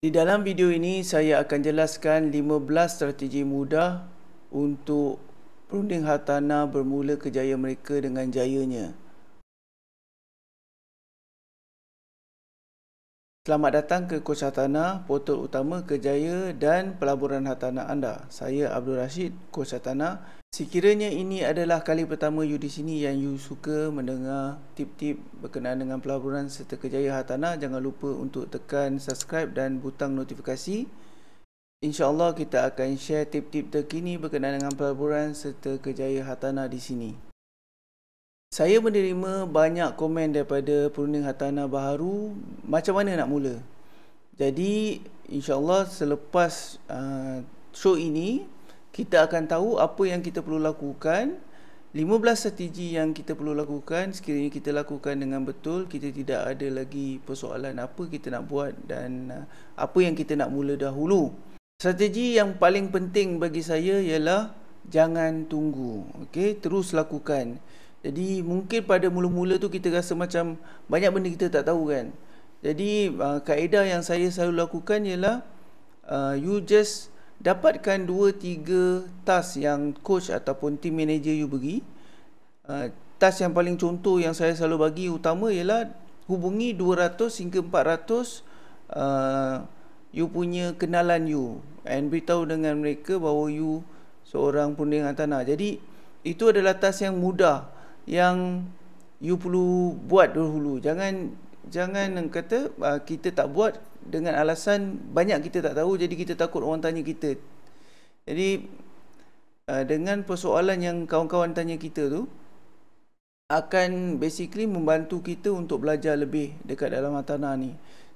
Di dalam video ini saya akan jelaskan 15 strategi mudah untuk perunding hartanah bermula kejayaan mereka dengan jayanya. Selamat datang ke Kursus Hartanah, portal utama kejayaan dan pelaburan hartanah anda. Saya Abdul Rashid, Kursus Hartanah. Sekiranya ini adalah kali pertama you di sini yang you suka mendengar tip-tip berkenaan dengan pelaburan serta kejaya hartanah, jangan lupa untuk tekan subscribe dan butang notifikasi. Insya Allah kita akan share tip-tip terkini berkenaan dengan pelaburan serta kejaya hartanah di sini. Saya menerima banyak komen daripada perunding hartanah baharu macam mana nak mula. Jadi insya Allah selepas uh, show ini kita akan tahu apa yang kita perlu lakukan 15 strategi yang kita perlu lakukan sekiranya kita lakukan dengan betul kita tidak ada lagi persoalan apa kita nak buat dan uh, apa yang kita nak mula dahulu strategi yang paling penting bagi saya ialah jangan tunggu Okay, terus lakukan jadi mungkin pada mula-mula tu kita rasa macam banyak benda kita tak tahu kan jadi uh, kaedah yang saya selalu lakukan ialah uh, you just dapatkan 2-3 task yang coach ataupun team manager you beri uh, task yang paling contoh yang saya selalu bagi utama ialah hubungi 200 hingga 400 uh, you punya kenalan you and beritahu dengan mereka bahawa you seorang dengan tanah jadi itu adalah task yang mudah yang you perlu buat dulu jangan jangan kata uh, kita tak buat dengan alasan banyak kita tak tahu jadi kita takut orang tanya kita jadi uh, dengan persoalan yang kawan-kawan tanya kita tu akan basically membantu kita untuk belajar lebih dekat dalam hartanah ni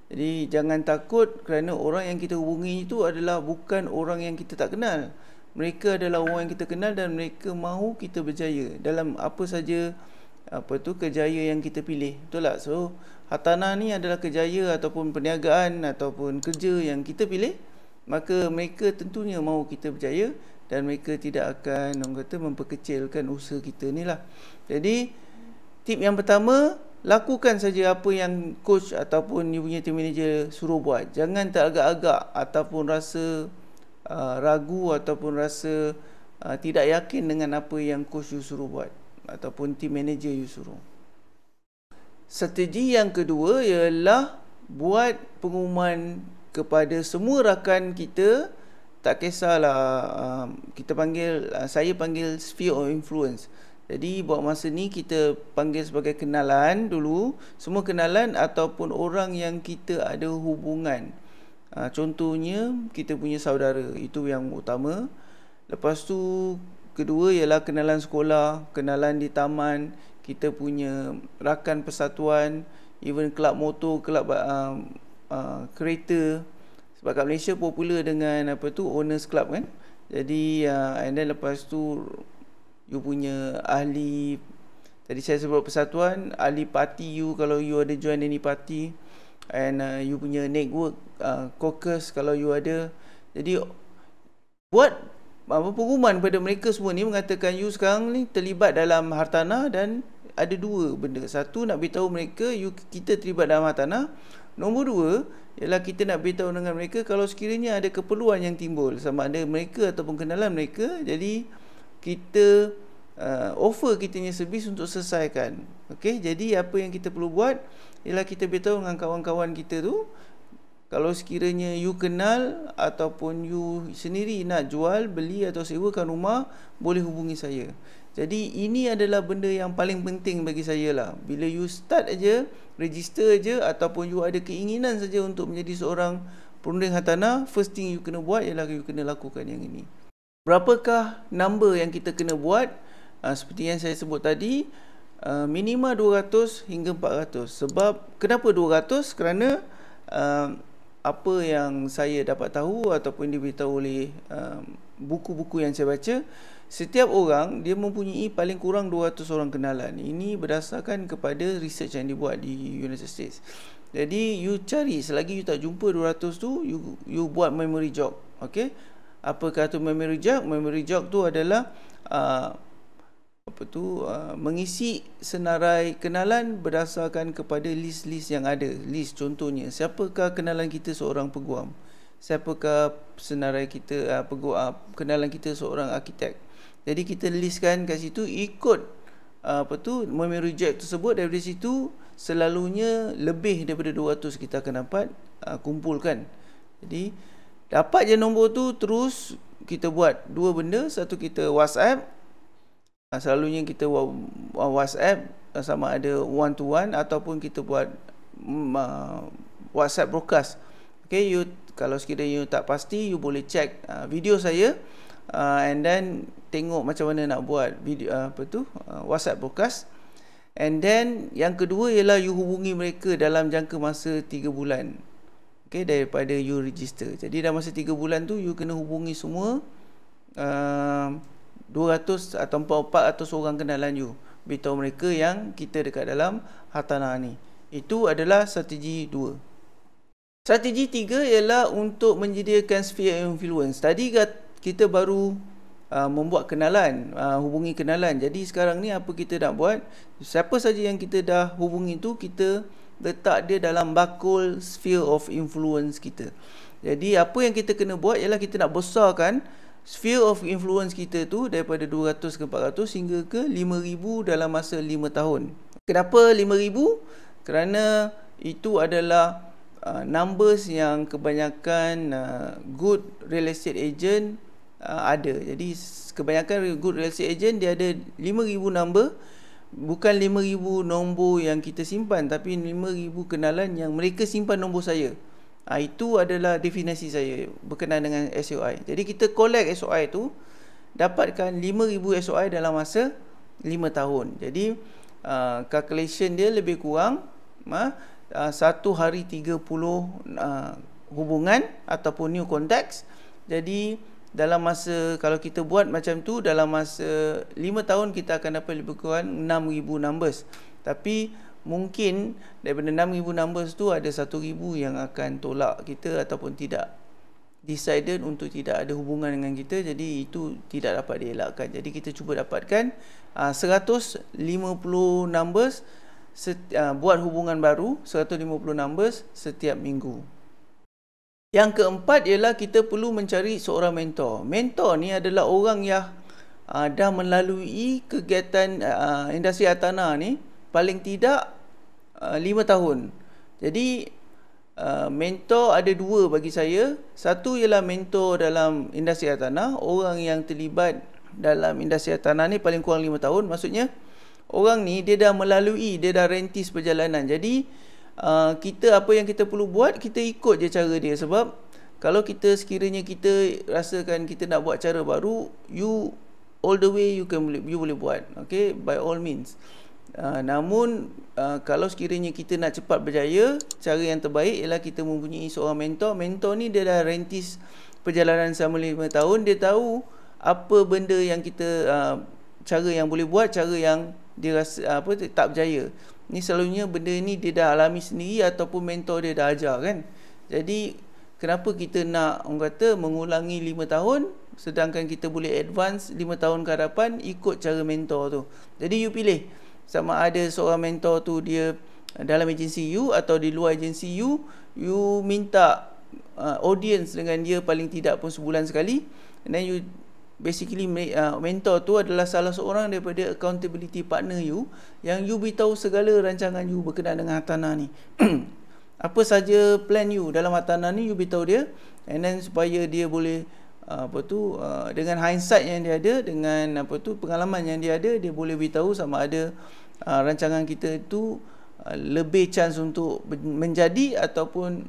jadi jangan takut kerana orang yang kita hubungi itu adalah bukan orang yang kita tak kenal mereka adalah orang yang kita kenal dan mereka mahu kita berjaya dalam apa saja apa tu kejaya yang kita pilih betul tak so hartanah ni adalah kejaya ataupun perniagaan ataupun kerja yang kita pilih maka mereka tentunya mahu kita berjaya dan mereka tidak akan orang kata memperkecilkan usaha kita ni lah jadi tip yang pertama lakukan saja apa yang coach ataupun you punya team manager suruh buat jangan teragak-agak ataupun rasa uh, ragu ataupun rasa uh, tidak yakin dengan apa yang coach you suruh buat ataupun team manager you suruh. Strategi yang kedua ialah buat pengumuman kepada semua rakan kita tak kisahlah um, kita panggil uh, saya panggil sphere of influence. Jadi buat masa ni kita panggil sebagai kenalan dulu semua kenalan ataupun orang yang kita ada hubungan. Uh, contohnya kita punya saudara itu yang utama. Lepas tu kedua ialah kenalan sekolah, kenalan di taman, kita punya rakan persatuan, even kelab motor, kelab uh, uh, kereta. Sebab kat Malaysia popular dengan apa tu owners club kan. Jadi uh, and then lepas tu you punya ahli tadi saya sebut persatuan, ahli parti you kalau you ada join any party and uh, you punya network uh, caucus kalau you ada. Jadi buat apa pengumuman pada mereka semua ni mengatakan you sekarang ni terlibat dalam hartana dan ada dua benda. Satu nak beritahu mereka you kita terlibat dalam hartana. Nombor dua ialah kita nak beritahu dengan mereka kalau sekiranya ada keperluan yang timbul sama ada mereka ataupun kenalan mereka jadi kita uh, offer kita punya servis untuk selesaikan. Okey, jadi apa yang kita perlu buat ialah kita beritahu dengan kawan-kawan kita tu kalau sekiranya you kenal ataupun you sendiri nak jual, beli atau sewakan rumah, boleh hubungi saya. Jadi ini adalah benda yang paling penting bagi saya lah. Bila you start aja, register aja ataupun you ada keinginan saja untuk menjadi seorang perunding hatana, first thing you kena buat ialah you kena lakukan yang ini. Berapakah number yang kita kena buat? Ha, seperti yang saya sebut tadi, uh, ah, minima 200 hingga 400. Sebab kenapa 200? Kerana uh, apa yang saya dapat tahu ataupun diberitahu oleh um, buku-buku yang saya baca setiap orang dia mempunyai paling kurang 200 orang kenalan ini berdasarkan kepada research yang dibuat di United States jadi you cari selagi you tak jumpa 200 tu you, you buat memory jog okay? Apa tu memory jog memory jog tu adalah uh, apa tu uh, mengisi senarai kenalan berdasarkan kepada list-list yang ada list contohnya siapakah kenalan kita seorang peguam siapakah senarai kita uh, peguam uh, kenalan kita seorang arkitek jadi kita listkan kat situ ikut uh, apa tu memory reject tersebut dari situ selalunya lebih daripada 200 kita akan dapat uh, kumpulkan jadi dapat je nombor tu terus kita buat dua benda satu kita WhatsApp Ah, selalunya kita WhatsApp ah, sama ada one to one ataupun kita buat mm, ah, WhatsApp broadcast. Okay, you kalau sekiranya you tak pasti, you boleh check video saya and then tengok macam mana nak buat video uh, apa tu WhatsApp broadcast. And then yang kedua ialah you hubungi mereka dalam jangka masa 3 bulan. Okay, daripada you register. Jadi dalam masa 3 bulan tu you kena hubungi semua uh, 200 atau 400 orang kenalan you beritahu mereka yang kita dekat dalam hartanah ni itu adalah strategi 2 Strategi tiga ialah untuk menyediakan sphere of influence. Tadi kita baru uh, membuat kenalan, uh, hubungi kenalan. Jadi sekarang ni apa kita nak buat? Siapa saja yang kita dah hubungi tu, kita letak dia dalam bakul sphere of influence kita. Jadi apa yang kita kena buat ialah kita nak besarkan uh, sphere of influence kita tu daripada 200 ke 400 sehingga ke 5000 dalam masa 5 tahun. Kenapa 5000? Kerana itu adalah uh, numbers yang kebanyakan uh, good real estate agent uh, ada. Jadi kebanyakan good real estate agent dia ada 5000 number bukan 5000 nombor yang kita simpan tapi 5000 kenalan yang mereka simpan nombor saya. Ha, itu adalah definisi saya berkenaan dengan SOI. Jadi kita collect SOI tu dapatkan 5000 SOI dalam masa 5 tahun. Jadi uh, calculation dia lebih kurang uh, satu hari 30 uh, hubungan ataupun new contacts. Jadi dalam masa kalau kita buat macam tu dalam masa 5 tahun kita akan dapat lebih kurang 6000 numbers. Tapi mungkin daripada 6000 numbers tu ada 1000 yang akan tolak kita ataupun tidak decided untuk tidak ada hubungan dengan kita jadi itu tidak dapat dielakkan jadi kita cuba dapatkan ah, uh, 150 numbers seti- uh, ah, buat hubungan baru 150 numbers setiap minggu yang keempat ialah kita perlu mencari seorang mentor mentor ni adalah orang yang uh, dah melalui kegiatan uh, industri Atana ni paling tidak Uh, lima tahun. Jadi uh, mentor ada dua bagi saya. Satu ialah mentor dalam industri air tanah. Orang yang terlibat dalam industri air tanah ni paling kurang lima tahun. Maksudnya orang ni dia dah melalui, dia dah rentis perjalanan. Jadi uh, kita apa yang kita perlu buat, kita ikut je cara dia sebab kalau kita sekiranya kita rasakan kita nak buat cara baru, you all the way you can you boleh buat. Okay, by all means. Ah, namun uh, kalau sekiranya kita nak cepat berjaya cara yang terbaik ialah kita mempunyai seorang mentor mentor ni dia dah rentis perjalanan selama lima tahun dia tahu apa benda yang kita uh, cara yang boleh buat cara yang dia rasa uh, apa tak berjaya ni selalunya benda ni dia dah alami sendiri ataupun mentor dia dah ajar kan jadi kenapa kita nak orang kata mengulangi lima tahun sedangkan kita boleh advance lima tahun ke hadapan ikut cara mentor tu jadi you pilih sama ada seorang mentor tu dia eh, dalam agensi you atau di luar agensi you you minta uh, audience dengan dia paling tidak pun sebulan sekali and then you basically uh, mentor tu adalah salah seorang daripada accountability partner you yang you beritahu segala rancangan you berkenaan dengan hartanah ni apa saja plan you dalam hartanah ni you beritahu dia and then supaya dia boleh Ah, apa tu ah, dengan hindsight yang dia ada dengan apa tu pengalaman yang dia ada dia boleh beritahu sama ada ah, rancangan kita itu lebih chance untuk menjadi ataupun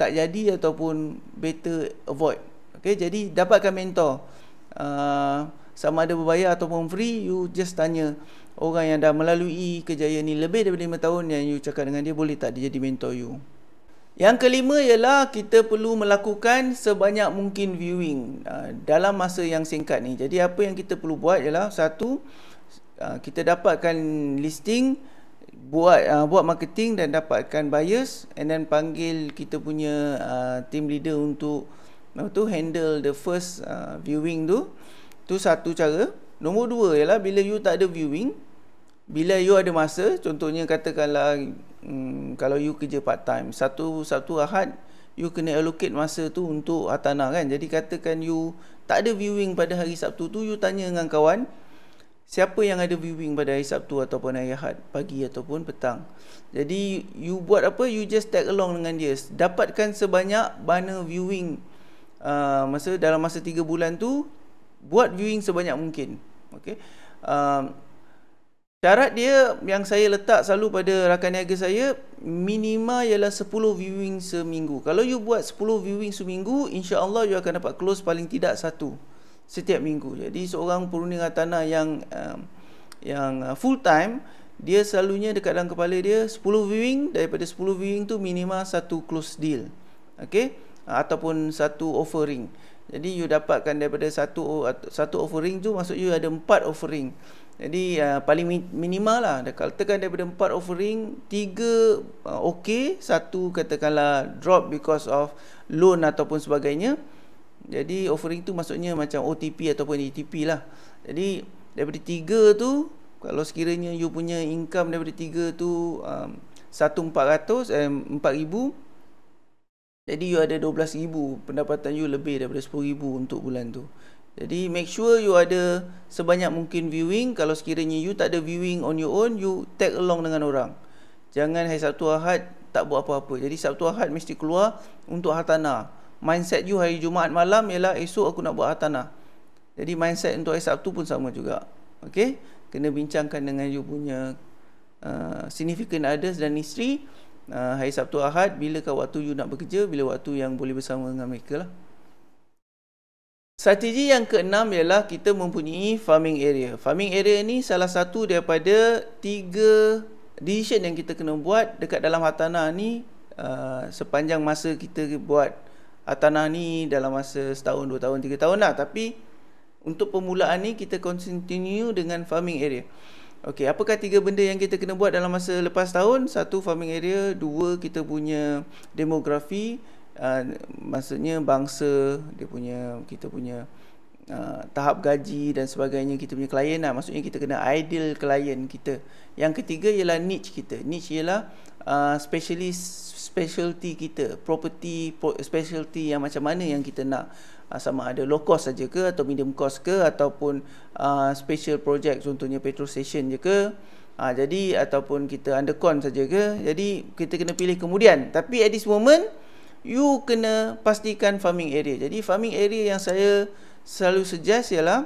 tak jadi ataupun better avoid okey jadi dapatkan mentor uh, sama ada berbayar ataupun free you just tanya orang yang dah melalui kejayaan ni lebih daripada 5 tahun yang you cakap dengan dia boleh tak dia jadi mentor you yang kelima ialah kita perlu melakukan sebanyak mungkin viewing uh, dalam masa yang singkat ni. Jadi apa yang kita perlu buat ialah satu uh, kita dapatkan listing buat uh, buat marketing dan dapatkan buyers and then panggil kita punya team leader untuk tu handle the first viewing tu. Tu satu cara. Nombor dua ialah bila you tak ada viewing, bila you ada masa, contohnya katakanlah hmm, kalau you kerja part time satu satu ahad you kena allocate masa tu untuk hatana kan jadi katakan you tak ada viewing pada hari Sabtu tu you tanya dengan kawan siapa yang ada viewing pada hari Sabtu ataupun hari Ahad pagi ataupun petang jadi you buat apa you just tag along dengan dia dapatkan sebanyak mana viewing uh, masa dalam masa 3 bulan tu buat viewing sebanyak mungkin okay um, syarat dia yang saya letak selalu pada rakan niaga saya minima ialah 10 viewing seminggu kalau you buat 10 viewing seminggu insyaAllah you akan dapat close paling tidak satu setiap minggu jadi seorang perundingan tanah yang um, yang uh, full time dia selalunya dekat dalam kepala dia 10 viewing daripada 10 viewing tu minima satu close deal okay? ataupun satu offering jadi you dapatkan daripada satu satu offering tu maksud you ada empat offering jadi uh, paling minimal lah Katakan daripada 4 offering 3 uh, okey, satu katakanlah drop because of loan ataupun sebagainya Jadi offering tu maksudnya macam OTP ataupun ETP lah Jadi daripada 3 tu Kalau sekiranya you punya income daripada 3 tu um, 1.400 eh 4,000 Jadi you ada 12,000 Pendapatan you lebih daripada 10,000 untuk bulan tu jadi make sure you ada sebanyak mungkin viewing Kalau sekiranya you tak ada viewing on your own You tag along dengan orang Jangan hari Sabtu Ahad tak buat apa-apa Jadi Sabtu Ahad mesti keluar untuk hatana. Mindset you hari Jumaat malam ialah esok aku nak buat hatana. Jadi mindset untuk hari Sabtu pun sama juga Okay Kena bincangkan dengan you punya uh, significant others dan isteri uh, Hari Sabtu Ahad bila waktu you nak bekerja Bila waktu yang boleh bersama dengan mereka lah Strategi yang keenam ialah kita mempunyai farming area. Farming area ni salah satu daripada tiga decision yang kita kena buat dekat dalam hartanah ni uh, sepanjang masa kita buat hartanah ni dalam masa setahun, dua tahun, tiga tahun lah. Tapi untuk permulaan ni kita continue dengan farming area. Okey, apakah tiga benda yang kita kena buat dalam masa lepas tahun? Satu farming area, dua kita punya demografi, Ah, maksudnya bangsa dia punya kita punya uh, tahap gaji dan sebagainya kita punya klien lah maksudnya kita kena ideal klien kita yang ketiga ialah niche kita niche ialah uh, specialist specialty kita property specialty yang macam mana yang kita nak sama ada low cost saja ke atau medium cost ke ataupun uh, special project contohnya petrol station je ke Ha, jadi ataupun kita undercon saja ke jadi kita kena pilih kemudian tapi at this moment you kena pastikan farming area. Jadi farming area yang saya selalu suggest ialah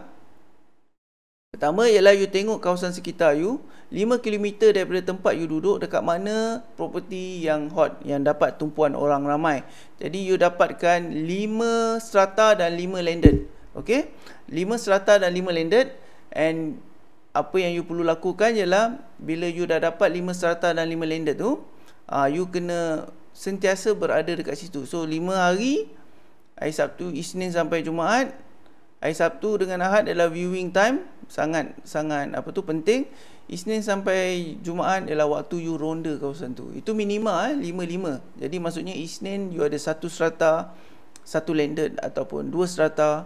pertama ialah you tengok kawasan sekitar you 5 km daripada tempat you duduk dekat mana property yang hot yang dapat tumpuan orang ramai. Jadi you dapatkan 5 strata dan 5 landed. Okey? 5 strata dan 5 landed and apa yang you perlu lakukan ialah bila you dah dapat 5 strata dan 5 landed tu, uh, you kena sentiasa berada dekat situ. So lima hari hari Sabtu, Isnin sampai Jumaat, hari Sabtu dengan Ahad adalah viewing time sangat sangat apa tu penting. Isnin sampai Jumaat adalah waktu you ronda kawasan tu. Itu minima eh lima. 5 Jadi maksudnya Isnin you ada satu serata, satu landed ataupun dua serata.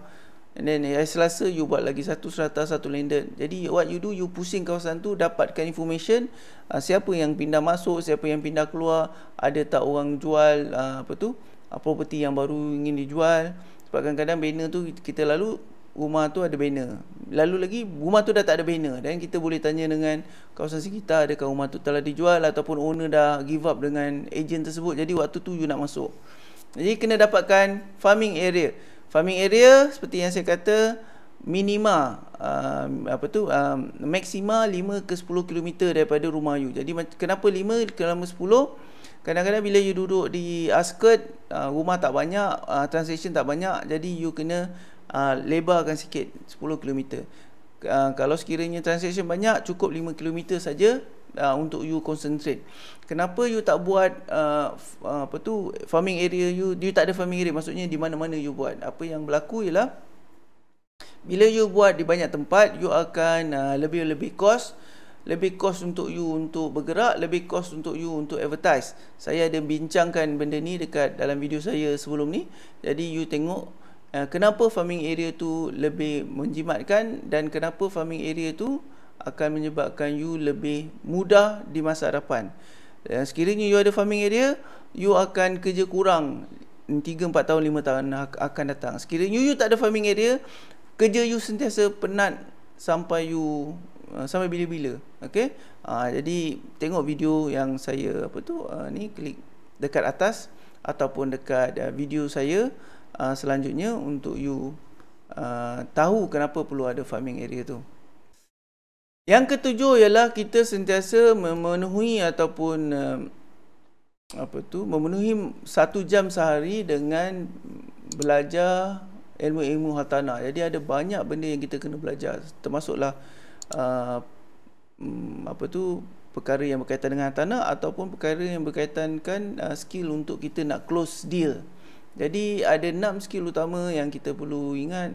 And then eh, hari Selasa you buat lagi satu serata satu landed. Jadi what you do you pusing kawasan tu dapatkan information uh, siapa yang pindah masuk, siapa yang pindah keluar, ada tak orang jual uh, apa tu? Uh, ah, property yang baru ingin dijual. Sebab kadang-kadang banner tu kita lalu rumah tu ada banner. Lalu lagi rumah tu dah tak ada banner dan kita boleh tanya dengan kawasan sekitar adakah rumah tu telah dijual ataupun owner dah give up dengan agent tersebut. Jadi waktu tu you nak masuk. Jadi kena dapatkan farming area farming area seperti yang saya kata minima uh, apa tu uh, maksima 5 ke 10 km daripada rumah you jadi kenapa 5 lama 10 kadang-kadang bila you duduk di askert uh, rumah tak banyak uh, transaction tak banyak jadi you kena uh, lebarkan sikit 10 km uh, kalau sekiranya transaction banyak cukup 5 km saja uh, untuk you concentrate kenapa you tak buat uh, uh apa tu farming area you you tak ada farming area maksudnya di mana-mana you buat apa yang berlaku ialah bila you buat di banyak tempat you akan uh, lebih lebih cost lebih cost untuk you untuk bergerak lebih cost untuk you untuk advertise saya ada bincangkan benda ni dekat dalam video saya sebelum ni jadi you tengok uh, kenapa farming area tu lebih menjimatkan dan kenapa farming area tu akan menyebabkan you lebih mudah di masa hadapan dan sekiranya you ada farming area you akan kerja kurang 3-4 tahun 5 tahun akan datang sekiranya you tak ada farming area kerja you sentiasa penat sampai you uh, sampai bila-bila okay? ha, ah, jadi tengok video yang saya apa tu ha, ni klik dekat atas ataupun dekat uh, video saya uh, selanjutnya untuk you uh, tahu kenapa perlu ada farming area tu yang ketujuh ialah kita sentiasa memenuhi ataupun um, apa tu memenuhi satu jam sehari dengan belajar ilmu-ilmu hartanah. Jadi ada banyak benda yang kita kena belajar termasuklah uh, mm, apa tu perkara yang berkaitan dengan hartanah ataupun perkara yang berkaitan kan uh, skill untuk kita nak close deal. Jadi ada enam skill utama yang kita perlu ingat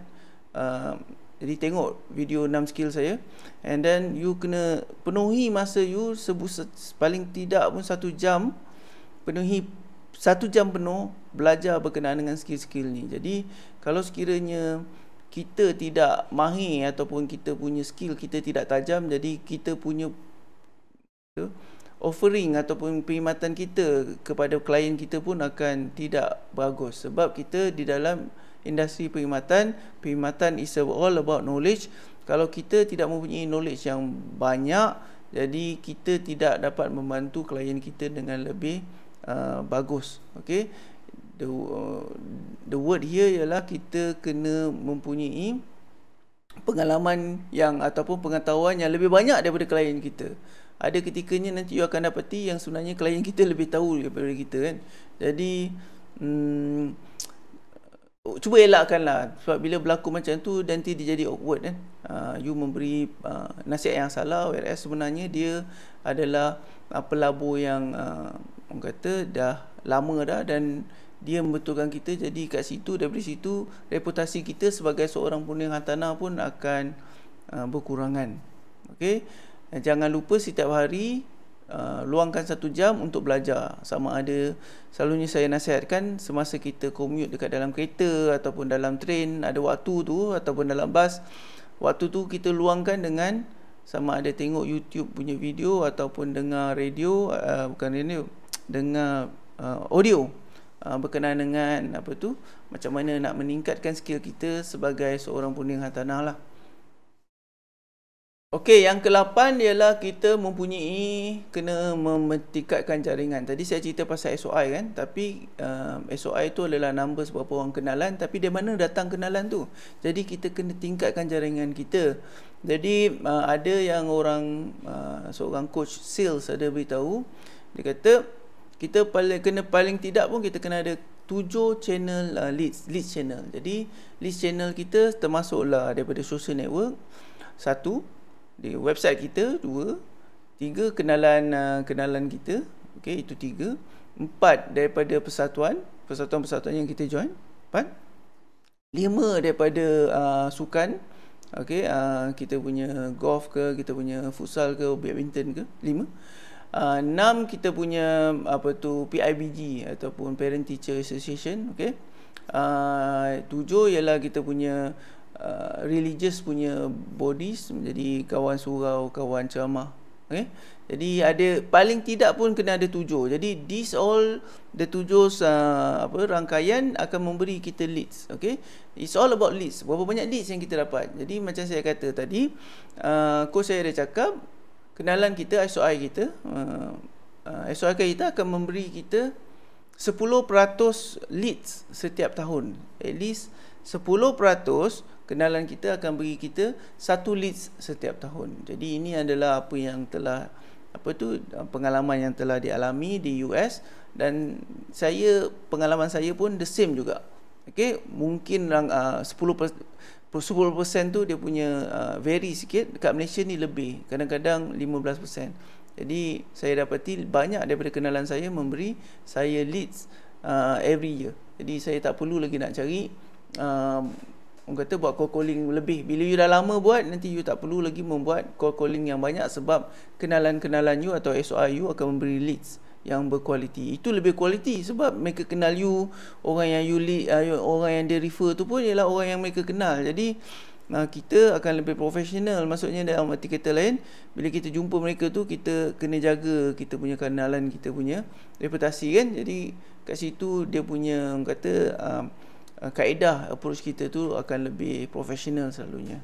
uh, jadi tengok video 6 skill saya and then you kena penuhi masa you sebus, paling tidak pun 1 jam penuhi 1 jam penuh belajar berkenaan dengan skill-skill ni jadi kalau sekiranya kita tidak mahir ataupun kita punya skill kita tidak tajam jadi kita punya offering ataupun perkhidmatan kita kepada klien kita pun akan tidak bagus sebab kita di dalam industri perkhidmatan perkhidmatan is all about knowledge kalau kita tidak mempunyai knowledge yang banyak jadi kita tidak dapat membantu klien kita dengan lebih uh, bagus okey the uh, the word here ialah kita kena mempunyai pengalaman yang ataupun pengetahuan yang lebih banyak daripada klien kita ada ketikanya nanti you akan dapati yang sebenarnya klien kita lebih tahu daripada kita kan jadi hmm cuba elakkanlah sebab bila berlaku macam tu nanti dia jadi awkward kan uh, you memberi uh, nasihat yang salah whereas sebenarnya dia adalah uh, pelabur yang uh, orang kata dah lama dah dan dia membetulkan kita jadi kat situ daripada situ reputasi kita sebagai seorang pengguna hartanah pun akan uh, berkurangan okey jangan lupa setiap hari Uh, luangkan satu jam untuk belajar sama ada selalunya saya nasihatkan semasa kita commute dekat dalam kereta ataupun dalam train ada waktu tu ataupun dalam bas waktu tu kita luangkan dengan sama ada tengok YouTube punya video ataupun dengar radio uh, bukan radio dengar uh, audio uh, berkenaan dengan apa tu macam mana nak meningkatkan skill kita sebagai seorang pundi hartanah lah Okey, yang ke-8 ialah kita mempunyai kena memetikatkan jaringan. Tadi saya cerita pasal SOI kan, tapi uh, eh, SOI tu adalah nombor beberapa orang kenalan, tapi di mana datang kenalan tu? Jadi kita kena tingkatkan jaringan kita. Jadi uh, ada yang orang uh, seorang coach sales ada beritahu, dia kata kita paling kena paling tidak pun kita kena ada tujuh channel uh, leads, leads channel. Jadi leads channel kita termasuklah daripada social network. Satu, di website kita dua tiga kenalan uh, kenalan kita okey itu tiga empat daripada persatuan persatuan-persatuan yang kita join empat lima daripada uh, sukan okey uh, kita punya golf ke kita punya futsal ke badminton ke lima uh, enam kita punya apa tu PIBG ataupun Parent Teacher Association okey uh, tujuh ialah kita punya Uh, religious punya bodies menjadi kawan surau, kawan ceramah. Okay? Jadi ada paling tidak pun kena ada tujuh. Jadi this all the tujuh uh, apa rangkaian akan memberi kita leads. Okay? It's all about leads. Berapa banyak leads yang kita dapat. Jadi macam saya kata tadi, uh, coach saya dah cakap, kenalan kita, SOI kita, uh, uh, SOI kita akan memberi kita 10% leads setiap tahun. At least 10% kenalan kita akan bagi kita satu leads setiap tahun. Jadi ini adalah apa yang telah apa tu pengalaman yang telah dialami di US dan saya pengalaman saya pun the same juga. Okey, mungkin uh, 10% 10% tu dia punya uh, vary sikit dekat Malaysia ni lebih kadang-kadang 15%. Jadi saya dapati banyak daripada kenalan saya memberi saya leads uh, every year. Jadi saya tak perlu lagi nak cari uh, orang kata buat call calling lebih bila you dah lama buat nanti you tak perlu lagi membuat call calling yang banyak sebab kenalan-kenalan you atau SOI you akan memberi leads yang berkualiti itu lebih kualiti sebab mereka kenal you orang yang you lead uh, orang yang dia refer tu pun ialah orang yang mereka kenal jadi uh, kita akan lebih profesional maksudnya dalam arti kata lain bila kita jumpa mereka tu kita kena jaga kita punya kenalan kita punya reputasi kan jadi kat situ dia punya orang kata uh, Eh, kaedah approach kita tu akan lebih profesional selalunya.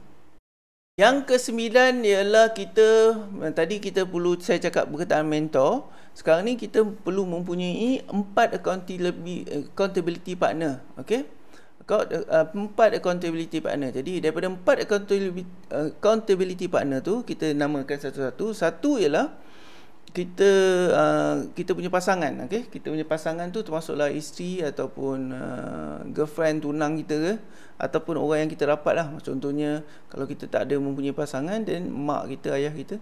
Yang kesembilan ialah kita eh, tadi kita perlu saya cakap berkaitan mentor. Sekarang ni kita perlu mempunyai empat eh, accountability partner. Okay? Account, empat accountability partner. Jadi daripada empat accountability, accountability partner tu kita namakan satu-satu. Satu ialah kita uh, kita punya pasangan okey kita punya pasangan tu termasuklah isteri ataupun uh, girlfriend tunang kita ke ataupun orang yang kita rapat lah contohnya kalau kita tak ada mempunyai pasangan dan mak kita ayah kita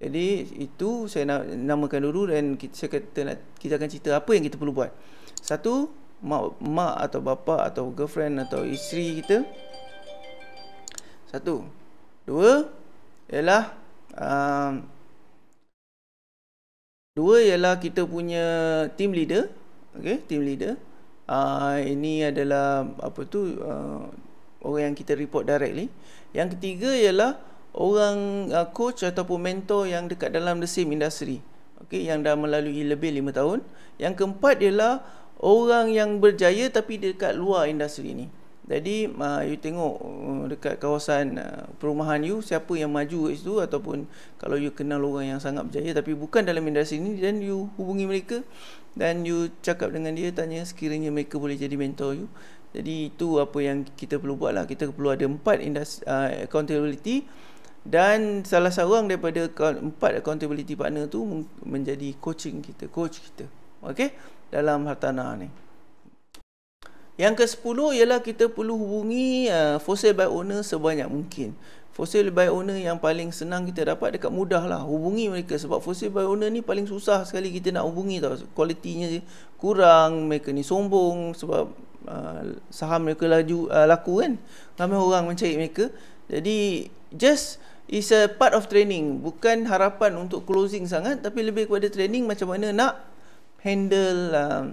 jadi itu saya nak namakan dulu dan kita saya kata nak, kita akan cerita apa yang kita perlu buat satu mak mak atau bapa atau girlfriend atau isteri kita satu dua ialah uh, Dua ialah kita punya team leader, okay, team leader. Uh, ini adalah apa tu uh, orang yang kita report directly. Yang ketiga ialah orang uh, coach ataupun mentor yang dekat dalam the same industry, okay, yang dah melalui lebih lima tahun. Yang keempat ialah orang yang berjaya tapi dekat luar industri ni. Jadi uh, you tengok uh, dekat kawasan uh, perumahan you siapa yang maju kat situ ataupun kalau you kenal orang yang sangat berjaya tapi bukan dalam industri ni dan you hubungi mereka dan you cakap dengan dia tanya sekiranya mereka boleh jadi mentor you. Jadi itu apa yang kita perlu buat lah. Kita perlu ada empat industri, uh, accountability dan salah seorang daripada empat accountability partner tu menjadi coaching kita, coach kita. Okay? Dalam hartanah ni. Yang ke sepuluh ialah kita perlu hubungi uh, fossil by owner sebanyak mungkin. fosil by owner yang paling senang kita dapat dekat mudah lah hubungi mereka sebab fosil by owner ni paling susah sekali kita nak hubungi tau. Kualitinya kurang, mereka ni sombong sebab uh, saham mereka laju uh, laku kan. Ramai orang mencari mereka. Jadi just is a part of training, bukan harapan untuk closing sangat tapi lebih kepada training macam mana nak handle um,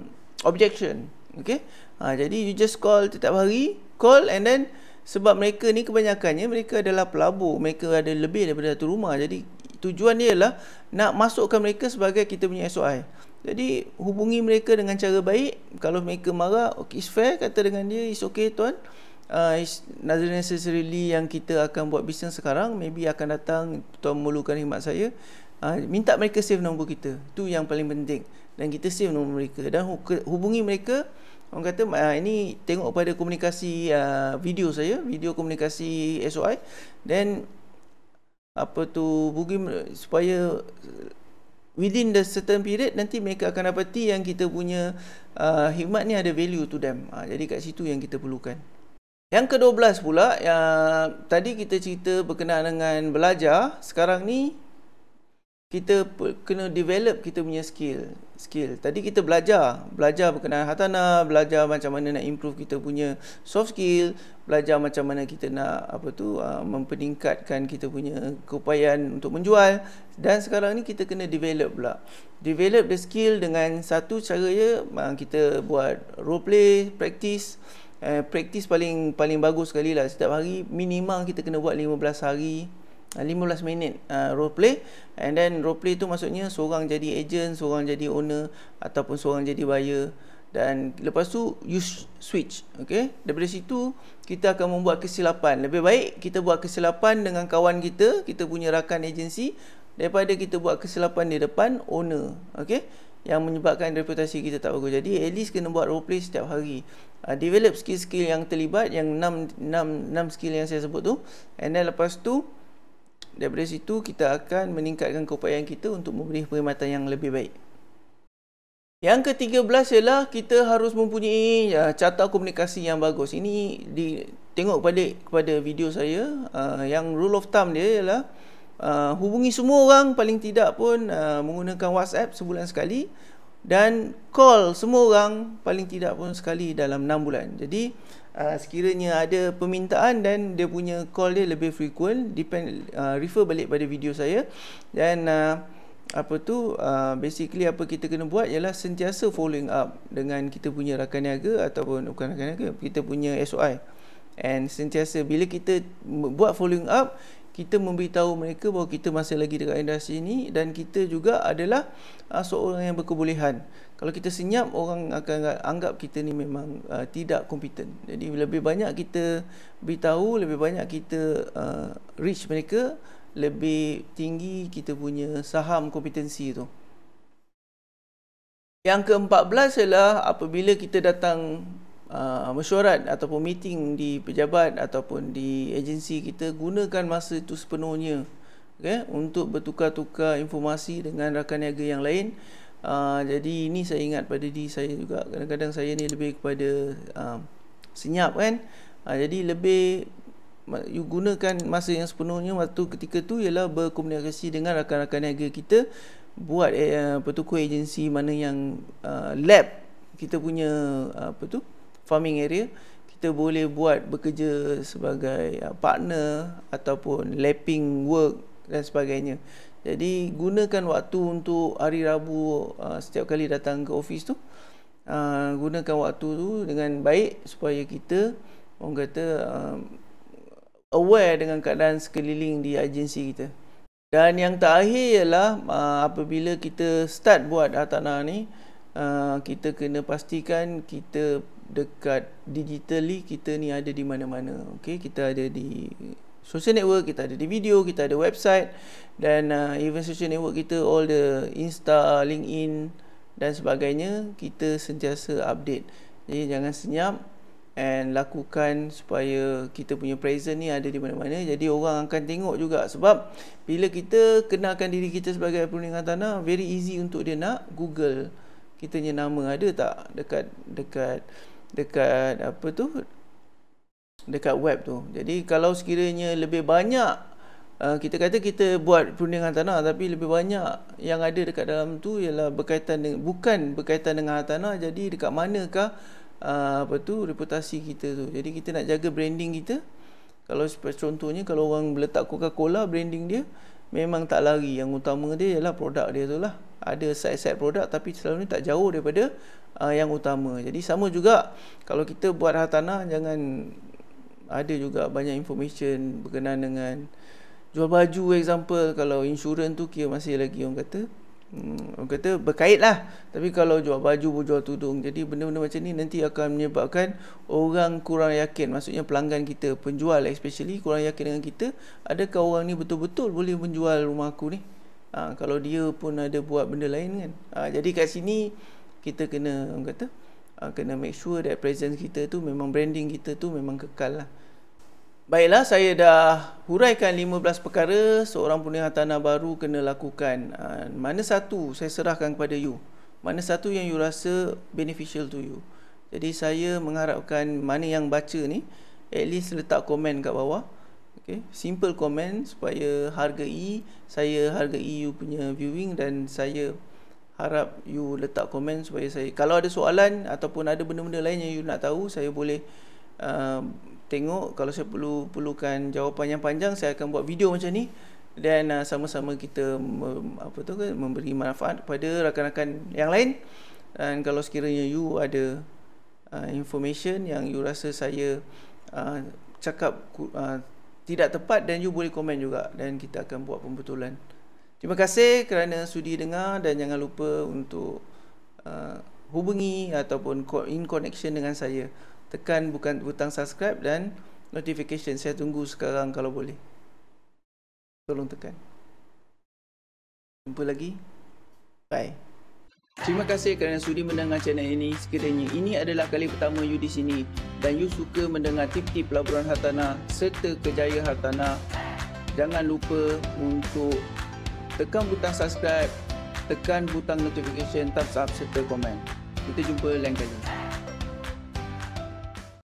objection. Okay Ha, jadi you just call setiap hari, call and then sebab mereka ni kebanyakannya mereka adalah pelabur, mereka ada lebih daripada satu rumah. Jadi tujuan dia ialah nak masukkan mereka sebagai kita punya SOI. Jadi hubungi mereka dengan cara baik. Kalau mereka marah, okay, it's fair kata dengan dia, it's okay tuan. Uh, it's not necessarily yang kita akan buat bisnes sekarang Maybe akan datang Tuan memerlukan khidmat saya uh, Minta mereka save nombor kita Itu yang paling penting Dan kita save nombor mereka Dan hubungi mereka orang kata uh, ini tengok pada komunikasi uh, video saya video komunikasi SOI dan apa tu bugi supaya within the certain period nanti mereka akan dapati yang kita punya uh, ah, hikmat ni ada value to them uh, jadi kat situ yang kita perlukan yang ke-12 pula uh, tadi kita cerita berkenaan dengan belajar sekarang ni kita kena develop kita punya skill skill tadi kita belajar belajar berkenaan hatana, belajar macam mana nak improve kita punya soft skill belajar macam mana kita nak apa tu uh, mempeningkatkan kita punya keupayaan untuk menjual dan sekarang ni kita kena develop pula develop the skill dengan satu cara je ah, kita buat role play practice uh, practice paling paling bagus sekali lah setiap hari minimal kita kena buat 15 hari 15 ah, minit uh, role play and then role play tu maksudnya seorang jadi agent, seorang jadi owner ataupun seorang jadi buyer dan lepas tu you switch okey daripada situ kita akan membuat kesilapan lebih baik kita buat kesilapan dengan kawan kita kita punya rakan agensi daripada kita buat kesilapan di depan owner okey yang menyebabkan reputasi kita tak bagus jadi at least kena buat role play setiap hari uh, develop skill-skill yang terlibat yang 6 6 6 skill yang saya sebut tu and then lepas tu daripada situ kita akan meningkatkan keupayaan kita untuk memberi perkhidmatan yang lebih baik. Yang ke-13 ialah kita harus mempunyai uh, carta komunikasi yang bagus. Ini di, tengok balik kepada video saya uh, yang rule of thumb dia ialah uh, hubungi semua orang paling tidak pun uh, menggunakan WhatsApp sebulan sekali dan call semua orang paling tidak pun sekali dalam 6 bulan. Jadi uh, sekiranya ada permintaan dan dia punya call dia lebih frequent depend uh, refer balik pada video saya dan uh, apa tu uh, basically apa kita kena buat ialah sentiasa following up dengan kita punya rakan niaga ataupun bukan rakan niaga kita punya SOI and sentiasa bila kita buat following up kita memberitahu mereka bahawa kita masih lagi dekat industri ini dan kita juga adalah uh, seorang yang berkebolehan. Kalau kita senyap, orang akan anggap kita ni memang uh, tidak kompeten. Jadi lebih banyak kita beritahu, lebih banyak kita uh, reach mereka, lebih tinggi kita punya saham kompetensi tu. Yang ke-14 ialah apabila kita datang Uh, mesyuarat ataupun meeting di pejabat ataupun di agensi kita gunakan masa itu sepenuhnya okay, untuk bertukar-tukar informasi dengan rakan niaga yang lain uh, jadi ini saya ingat pada diri saya juga kadang-kadang saya ni lebih kepada uh, senyap kan uh, jadi lebih you gunakan masa yang sepenuhnya waktu ketika tu ialah berkomunikasi dengan rakan-rakan niaga kita buat eh, uh, petukar agensi mana yang uh, lab kita punya uh, apa tu uh, farming area kita boleh buat bekerja sebagai uh, partner ataupun lapping work dan sebagainya jadi gunakan waktu untuk hari Rabu uh, setiap kali datang ke office tu uh, gunakan waktu tu dengan baik supaya kita orang kata aware dengan keadaan sekeliling di agensi kita dan yang terakhir ialah apabila kita start buat hartanah ni kita kena pastikan kita dekat digitally kita ni ada di mana-mana. okay? kita ada di social network, kita ada di video, kita ada website dan uh, even social network kita all the Insta, LinkedIn dan sebagainya, kita sentiasa update. Jadi jangan senyap and lakukan supaya kita punya present ni ada di mana-mana jadi orang akan tengok juga sebab bila kita kenalkan diri kita sebagai perundingan tanah very easy untuk dia nak google kita punya nama ada tak dekat dekat uh, dekat apa tu dekat web tu jadi kalau sekiranya lebih banyak uh, kita kata kita buat perundingan tanah tapi lebih banyak yang ada dekat dalam tu ialah berkaitan dengan bukan berkaitan dengan tanah jadi dekat manakah uh, apa tu reputasi kita tu jadi kita nak jaga branding kita kalau contohnya kalau orang letak Coca-Cola branding dia memang tak lari yang utama dia ialah produk dia tu lah ada side-side produk tapi selalu ni tak jauh daripada uh, yang utama jadi sama juga kalau kita buat hartanah jangan ada juga banyak information berkenaan dengan jual baju example kalau insurans tu kira masih lagi orang kata Hmm, orang kata berkait lah Tapi kalau jual baju pun jual tudung Jadi benda-benda macam ni nanti akan menyebabkan Orang kurang yakin Maksudnya pelanggan kita, penjual especially Kurang yakin dengan kita Adakah orang ni betul-betul boleh menjual rumah aku ni ha, Kalau dia pun ada buat benda lain kan ha, Jadi kat sini Kita kena orang kata ha, Kena make sure that presence kita tu Memang branding kita tu memang kekal lah Baiklah, saya dah huraikan 15 perkara seorang punya tanah baru kena lakukan. Ah, mana satu saya serahkan kepada you? Mana satu yang you rasa beneficial to you? Jadi saya mengharapkan mana yang baca ni at least letak komen kat bawah. Okay. Simple komen supaya hargai saya hargai you punya viewing dan saya harap you letak komen supaya saya kalau ada soalan ataupun ada benda-benda lain yang you nak tahu saya boleh uh, tengok kalau saya perlu perlukan jawapan yang panjang saya akan buat video macam ni dan uh, sama-sama kita mem, apa tu kan memberi manfaat kepada rakan-rakan yang lain dan kalau sekiranya you ada uh, information yang you rasa saya uh, cakap uh, tidak tepat dan you boleh komen juga dan kita akan buat pembetulan terima kasih kerana sudi dengar dan jangan lupa untuk uh, hubungi ataupun in connection dengan saya tekan bukan butang subscribe dan notification saya tunggu sekarang kalau boleh tolong tekan jumpa lagi bye Terima kasih kerana sudi mendengar channel ini. Sekiranya ini adalah kali pertama you di sini dan you suka mendengar tip-tip pelaburan hartanah serta kejayaan hartanah, jangan lupa untuk tekan butang subscribe, tekan butang notification, thumbs up serta komen. Kita jumpa lain kali.